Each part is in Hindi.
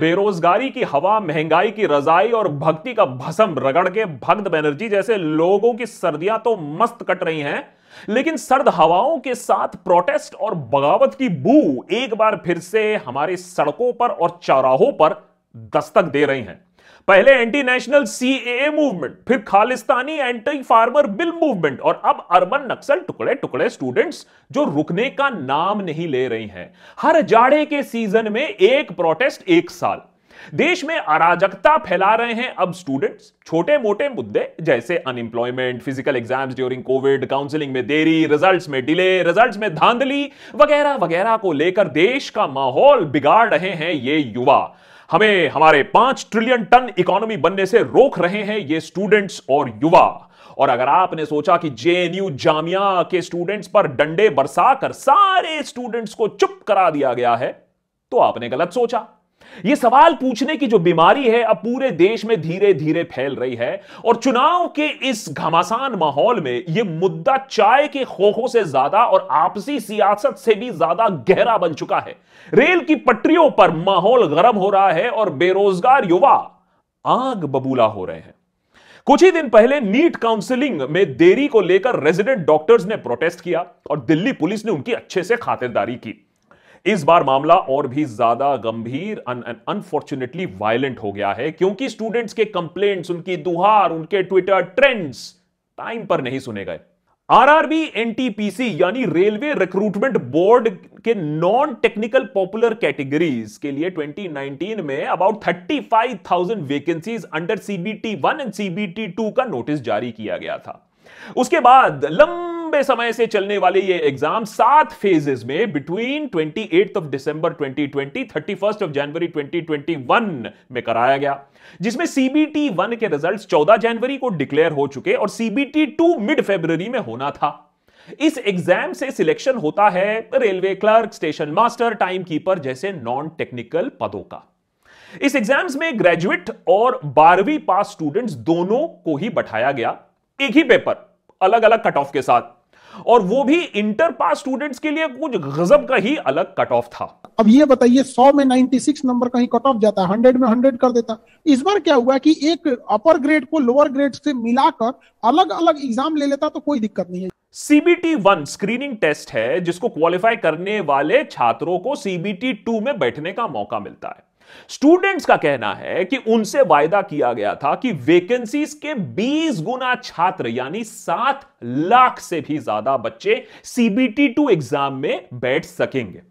बेरोजगारी की हवा महंगाई की रजाई और भक्ति का भसम रगड़ के भक्त बनर्जी जैसे लोगों की सर्दियां तो मस्त कट रही हैं लेकिन सर्द हवाओं के साथ प्रोटेस्ट और बगावत की बू एक बार फिर से हमारी सड़कों पर और चौराहों पर दस्तक दे रही हैं पहले एंटी नेशनल सीएए मूवमेंट फिर Khalistani anti farmer bill movement और अब अर्बन नक्सल टुकड़े टुकड़े स्टूडेंट्स जो रुकने का नाम नहीं ले रही हैं हर जाड़े के सीजन में एक प्रोटेस्ट एक साल देश में अराजकता फैला रहे हैं अब स्टूडेंट्स छोटे मोटे मुद्दे जैसे unemployment physical exams during COVID counselling में देरी रिजल्ट्स में डिले रिजल्ट्स में धांधली वगैरह वगैरह को लेकर देश का माहौल बिगाड़ रहे हैं ये युवा हमें हमारे पांच ट्रिलियन टन इकोनॉमी बनने से रोक रहे हैं ये स्टूडेंट्स और युवा और अगर आपने सोचा कि जेएनयू जामिया के स्टूडेंट्स पर डंडे बरसाकर सारे स्टूडेंट्स को चुप करा दिया गया है तो आपने गलत सोचा ये सवाल पूछने की जो बीमारी है अब पूरे देश में धीरे धीरे फैल रही है और चुनाव के इस घमासान माहौल में यह मुद्दा चाय के खोखों से ज्यादा और आपसी सियासत से भी ज्यादा गहरा बन चुका है रेल की पटरियों पर माहौल गर्म हो रहा है और बेरोजगार युवा आग बबूला हो रहे हैं कुछ ही दिन पहले नीट काउंसलिंग में देरी को लेकर रेजिडेंट डॉक्टर्स ने प्रोटेस्ट किया और दिल्ली पुलिस ने उनकी अच्छे से खातिरदारी की इस बार मामला और भी ज्यादा गंभीर अनफॉर्चुनेटली वायलेंट हो गया है क्योंकि स्टूडेंट्स के कंप्लेंट्स उनकी दुहार उनके ट्विटर ट्रेंड्स टाइम पर नहीं सुने गए आरआरबी एनटीपीसी यानी रेलवे रिक्रूटमेंट बोर्ड के नॉन टेक्निकल पॉपुलर कैटेगरीज के लिए 2019 में about 35,000 vacancies under CBT one and CBT two का नोटिस जारी किया गया था उसके बाद लंबा लंबे समय से चलने वाले ये एग्जाम सात फेजेस में between eight of December 2020 first of January 2021 में कराया गया जिसमें सीबीटी वन के रिजल्ट्स 14 जनवरी को डिक्लेयर हो चुके और सीबीटी टू मिड फेब्रवरी में होना था इस एग्जाम से सिलेक्शन होता है railway clerk station master time keeper जैसे नॉन टेक्निकल पदों का इस एग्जाम्स में ग्रेजुएट और बारहवीं पास स्टूडेंट्स दोनों को ही बैठाया गया एक ही पेपर अलग अलग कट ऑफ के साथ और वो भी इंटर पास स्टूडेंट्स के लिए कुछ गजब का ही अलग कट ऑफ था अब ये बताइए सौ में 96 नंबर ही कट ऑफ जाता हंड्रेड में हंड्रेड कर देता इस बार क्या हुआ कि एक अपर ग्रेड को लोअर ग्रेड से मिलाकर अलग अलग एग्जाम ले लेता तो कोई दिक्कत नहीं है सीबीटी वन स्क्रीनिंग टेस्ट है जिसको क्वालिफाई करने वाले छात्रों को सीबीटी टू में बैठने का मौका मिलता है स्टूडेंट्स का कहना है कि उनसे वायदा किया गया था कि वैकेंसीज के 20 गुना छात्र यानी 7 लाख से भी ज्यादा बच्चे सीबीटी टू एग्जाम में बैठ सकेंगे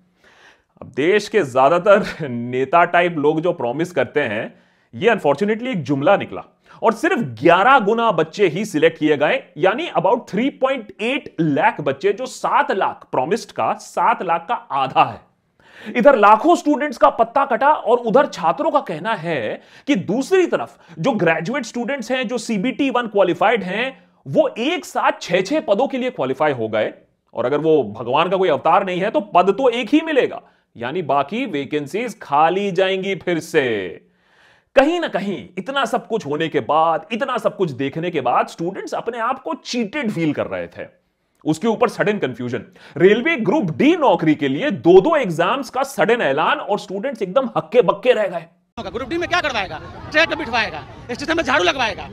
अब देश के ज्यादातर नेता टाइप लोग जो प्रॉमिस करते हैं ये अनफॉर्चुनेटली एक जुमला निकला और सिर्फ 11 गुना बच्चे ही सिलेक्ट किए गए यानी अबाउट 3.8 लाख बच्चे जो 7 लाख प्रॉमिस्ड का 7 लाख का आधा है इधर लाखों स्टूडेंट्स का पत्ता कटा और उधर छात्रों का कहना है कि दूसरी तरफ जो ग्रेजुएट स्टूडेंट्स हैं जो सीबीटी वन क्वालिफाइड हैं वो एक साथ छह छह पदों के लिए क्वालिफाई हो गए और अगर वो भगवान का कोई अवतार नहीं है तो पद तो एक ही मिलेगा यानी बाकी वेकेंसीज खाली जाएंगी फिर से कहीं ना कहीं इतना सब कुछ होने के बाद इतना सब कुछ देखने के बाद स्टूडेंट्स अपने आप को चीटेड फील कर रहे थे उसके ऊपर sudden confusion railway group D नौकरी के लिए दो दो एग्जाम्स का सडन ऐलान और स्टूडेंट्स एकदम हक्के बक्के रह गए ग्रुप डी में क्या करवाएगा ट्रैक बिठवाएगा स्टेशन में झाड़ू लगवाएगा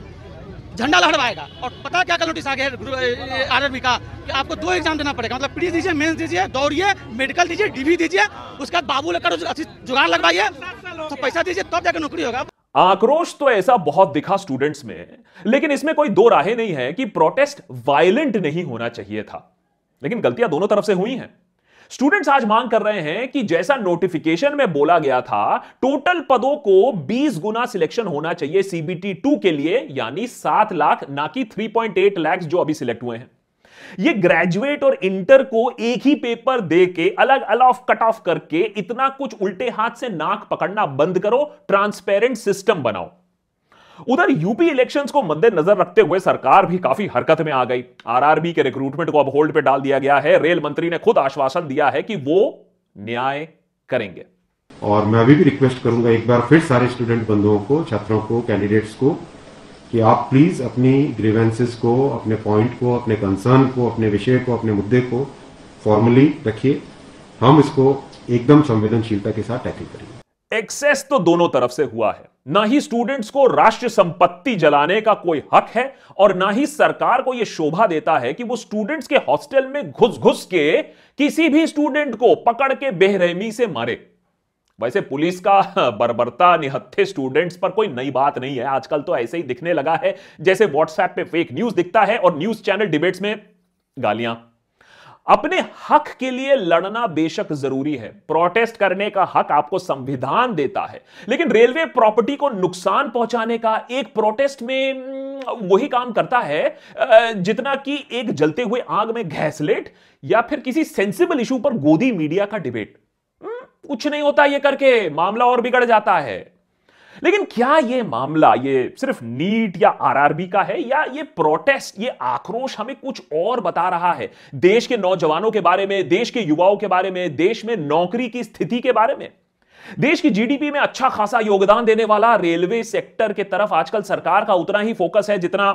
झंडा लहड़वाएगा और पता क्या कल नोटिस आ गया आर का कि आपको दो एग्जाम देना पड़ेगा मतलब प्री दीजिए मेन्स दीजिए दौड़िए मेडिकल दीजिए डीवी दीजिए उसके बाद बाबू लेकर जुगाड़ लगवाइए तो पैसा दीजिए तब तो जाकर नौकरी होगा आक्रोश तो ऐसा बहुत दिखा स्टूडेंट्स में लेकिन इसमें कोई दो राहें नहीं है कि प्रोटेस्ट वायलेंट नहीं होना चाहिए था लेकिन गलतियां दोनों तरफ से हुई हैं स्टूडेंट्स आज मांग कर रहे हैं कि जैसा नोटिफिकेशन में बोला गया था टोटल पदों को 20 गुना सिलेक्शन होना चाहिए सीबीटी टू के लिए यानी सात लाख ना कि थ्री लाख जो अभी सिलेक्ट हुए हैं ये ग्रेजुएट और इंटर को एक ही पेपर दे के अलग अलग कट ऑफ करके इतना कुछ उल्टे हाथ से नाक पकड़ना बंद करो ट्रांसपेरेंट सिस्टम बनाओ उधर यूपी इलेक्शंस को मद्देनजर रखते हुए सरकार भी काफी हरकत में आ गई आरआरबी के रिक्रूटमेंट को अब होल्ड पे डाल दिया गया है रेल मंत्री ने खुद आश्वासन दिया है कि वो न्याय करेंगे और मैं अभी भी रिक्वेस्ट करूंगा एक बार फिर सारे स्टूडेंट बंधुओं को छात्रों को कैंडिडेट्स को कि आप प्लीज अपनी ग्रीवेंसेस को अपने पॉइंट को अपने कंसर्न को अपने विषय को अपने मुद्दे को फॉर्मली रखिए हम इसको एकदम संवेदनशीलता के साथ टैकल करेंगे एक्सेस तो दोनों तरफ से हुआ है ना ही स्टूडेंट्स को राष्ट्र संपत्ति जलाने का कोई हक है और ना ही सरकार को यह शोभा देता है कि वो स्टूडेंट्स के हॉस्टल में घुस घुस के किसी भी स्टूडेंट को पकड़ के बेरहमी से मारे वैसे पुलिस का बर्बरता निहत्थे स्टूडेंट्स पर कोई नई बात नहीं है आजकल तो ऐसे ही दिखने लगा है जैसे व्हाट्सएप पे फेक न्यूज दिखता है और न्यूज चैनल डिबेट्स में गालियां अपने हक के लिए लड़ना बेशक जरूरी है प्रोटेस्ट करने का हक आपको संविधान देता है लेकिन रेलवे प्रॉपर्टी को नुकसान पहुंचाने का एक प्रोटेस्ट में हम्म, वही काम करता है जितना कि एक जलते हुए आग में घैसलेट या फिर किसी सेंसिबल इशू पर गोदी मीडिया का डिबेट कुछ नहीं होता ये करके मामला और बिगड़ जाता है लेकिन क्या ये मामला ये सिर्फ नीट या आरआरबी का है या ये प्रोटेस्ट ये आक्रोश हमें कुछ और बता रहा है देश के नौजवानों के बारे में देश के युवाओं के बारे में देश में नौकरी की स्थिति के बारे में देश की जीडीपी में अच्छा खासा योगदान देने वाला रेलवे सेक्टर के तरफ आजकल सरकार का उतना ही फोकस है जितना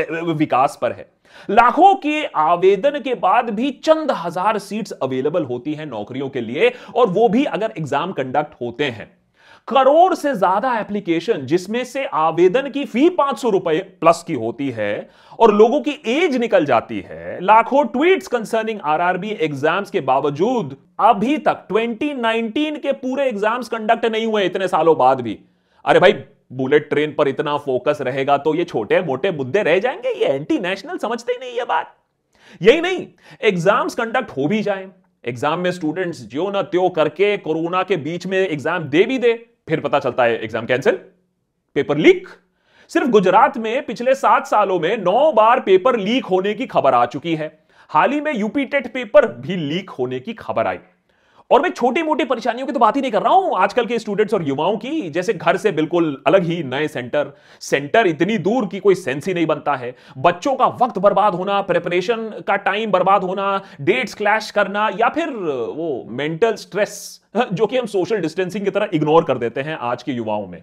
विकास पर है लाखों के आवेदन के बाद भी चंद हजार सीट्स अवेलेबल होती हैं नौकरियों के लिए और वो भी अगर एग्जाम कंडक्ट होते हैं करोड़ से ज्यादा एप्लीकेशन जिसमें से आवेदन की फी पांच सौ रुपए प्लस की होती है और लोगों की एज निकल जाती है लाखों ट्वीट्स कंसर्निंग आरआरबी एग्जाम्स के बावजूद अभी तक 2019 के पूरे एग्जाम्स कंडक्ट नहीं हुए इतने सालों बाद भी अरे भाई बुलेट ट्रेन पर इतना फोकस रहेगा तो ये छोटे मोटे मुद्दे रह जाएंगे ये एंटी नेशनल समझते ही नहीं ये बात यही नहीं एग्जाम्स कंडक्ट हो भी जाए एग्जाम में स्टूडेंट्स जो ना त्यो करके कोरोना के बीच में एग्जाम दे भी दे फिर पता चलता है एग्जाम कैंसिल पेपर लीक सिर्फ गुजरात में पिछले सात सालों में नौ बार पेपर लीक होने की खबर आ चुकी है हाल ही में यूपी टेट पेपर भी लीक होने की खबर आई और मैं छोटी मोटी परेशानियों की तो बात ही नहीं कर रहा हूं आजकल के स्टूडेंट्स और युवाओं की जैसे घर से बिल्कुल अलग ही नए सेंटर सेंटर इतनी दूर की कोई सेंस ही नहीं बनता है बच्चों का वक्त बर्बाद होना प्रिपरेशन का टाइम बर्बाद होना डेट्स क्लैश करना या फिर वो मेंटल स्ट्रेस जो कि हम सोशल डिस्टेंसिंग की तरह इग्नोर कर देते हैं आज के युवाओं में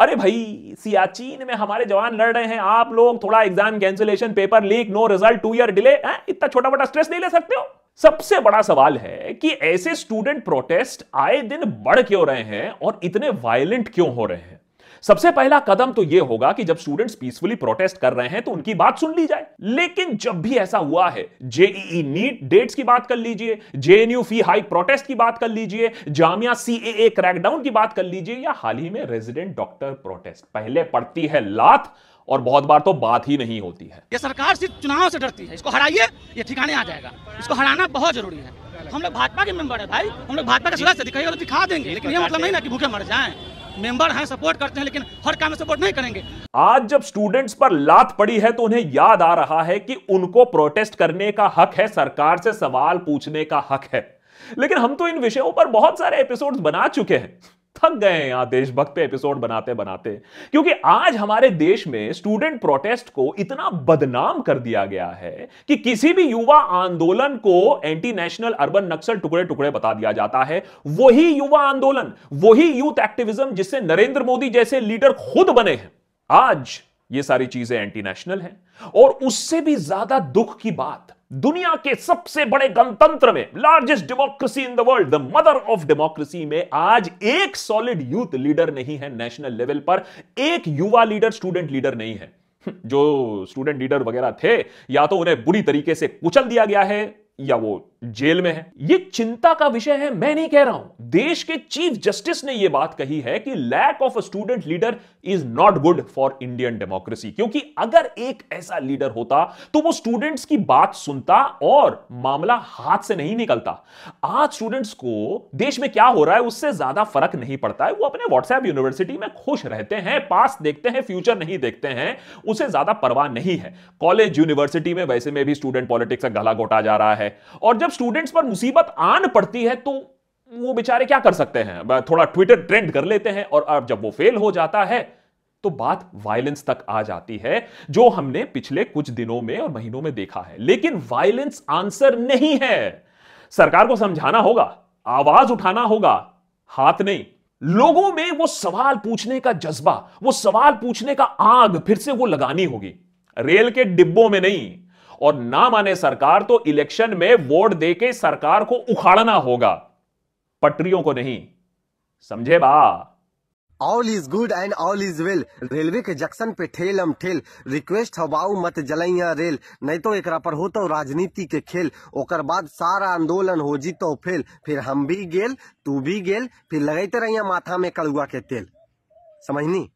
अरे भाई सियाचिन में हमारे जवान लड़ रहे हैं आप लोग थोड़ा exam cancellation paper leak no result two year delay इतना छोटा मोटा स्ट्रेस नहीं ले सकते हो सबसे बड़ा सवाल है कि ऐसे स्टूडेंट प्रोटेस्ट आए दिन बढ़ क्यों रहे हैं और इतने वायलेंट क्यों हो रहे हैं सबसे पहला कदम तो यह होगा कि जब स्टूडेंट्स पीसफुली प्रोटेस्ट कर रहे हैं तो उनकी बात सुन ली जाए लेकिन जब भी ऐसा हुआ है जेईई नीट डेट्स की बात कर लीजिए जेएनयू फी हाइक प्रोटेस्ट की बात कर लीजिए जामिया सीएए क्रैकडाउन की बात कर लीजिए या हाल ही में रेजिडेंट डॉक्टर प्रोटेस्ट पहले पड़ती है लात और बहुत बार तो बात ही नहीं होती है ये सरकार सिर्फ चुनाव से डरती है इसको हराइए ये ठिकाने आ जाएगा इसको हराना बहुत जरूरी है हम लोग भाजपा के मेंबर है भाई हम लोग भाजपा का सदस्य दिखाइए तो दिखा देंगे लेकिन ये मतलब नहीं ना कि भूखे मर जाएं मेंबर हैं सपोर्ट करते हैं लेकिन हर काम में सपोर्ट नहीं करेंगे आज जब स्टूडेंट्स पर लात पड़ी है तो उन्हें याद आ रहा है कि उनको प्रोटेस्ट करने का हक है सरकार से सवाल पूछने का हक है लेकिन हम तो इन विषयों पर बहुत सारे एपिसोड्स बना चुके हैं थक गए हैं यहां देशभक्त पे एपिसोड बनाते बनाते क्योंकि आज हमारे देश में स्टूडेंट प्रोटेस्ट को इतना बदनाम कर दिया गया है कि किसी भी युवा आंदोलन को एंटी नेशनल अर्बन नक्सल टुकड़े टुकड़े बता दिया जाता है वही युवा आंदोलन वही यूथ एक्टिविज्म जिससे नरेंद्र मोदी जैसे लीडर खुद बने हैं आज ये सारी चीजें एंटी नेशनल हैं और उससे भी ज्यादा दुख की बात दुनिया के सबसे बड़े गणतंत्र में largest democracy in the world the mother of democracy में आज एक सॉलिड यूथ लीडर नहीं है नेशनल लेवल पर एक युवा लीडर स्टूडेंट लीडर नहीं है जो स्टूडेंट लीडर वगैरह थे या तो उन्हें बुरी तरीके से कुचल दिया गया है या वो जेल में है ये चिंता का विषय है मैं नहीं कह रहा हूं देश के चीफ जस्टिस ने यह बात कही है कि lack of a student leader is not good for Indian democracy क्योंकि अगर एक ऐसा लीडर होता तो वो स्टूडेंट्स की बात सुनता और मामला हाथ से नहीं निकलता आज स्टूडेंट्स को देश में क्या हो रहा है उससे ज्यादा फर्क नहीं पड़ता है वो अपने व्हाट्सएप यूनिवर्सिटी में खुश रहते हैं पास देखते हैं फ्यूचर नहीं देखते हैं उसे ज्यादा परवाह नहीं है कॉलेज यूनिवर्सिटी में वैसे में भी स्टूडेंट पॉलिटिक्स का गला घोटा जा रहा है और जब जब स्टूडेंट्स पर मुसीबत आन पड़ती है तो वो बेचारे क्या कर सकते हैं थोड़ा ट्विटर ट्रेंड कर लेते हैं और अब जब वो फेल हो जाता है तो बात वायलेंस तक आ जाती है जो हमने पिछले कुछ दिनों में और महीनों में देखा है लेकिन वायलेंस आंसर नहीं है सरकार को समझाना होगा आवाज उठाना होगा हाथ नहीं लोगों में वो सवाल पूछने का जज्बा वो सवाल पूछने का आग फिर से वो लगानी होगी रेल के डिब्बों में नहीं और ना माने सरकार तो इलेक्शन में वोट देके सरकार को उखाड़ना होगा पटरियों को नहीं समझे बा all is good and all is well railway के जंक्शन पे ठेल हम ठेल रिक्वेस्ट हवाऊ मत जलैया रेल नहीं तो एक पर हो तो राजनीति के खेल ओकर बाद सारा आंदोलन हो जीतो फेल फिर हम भी गेल तू भी गेल फिर लगते रहिया माथा में कड़ुआ के तेल समझनी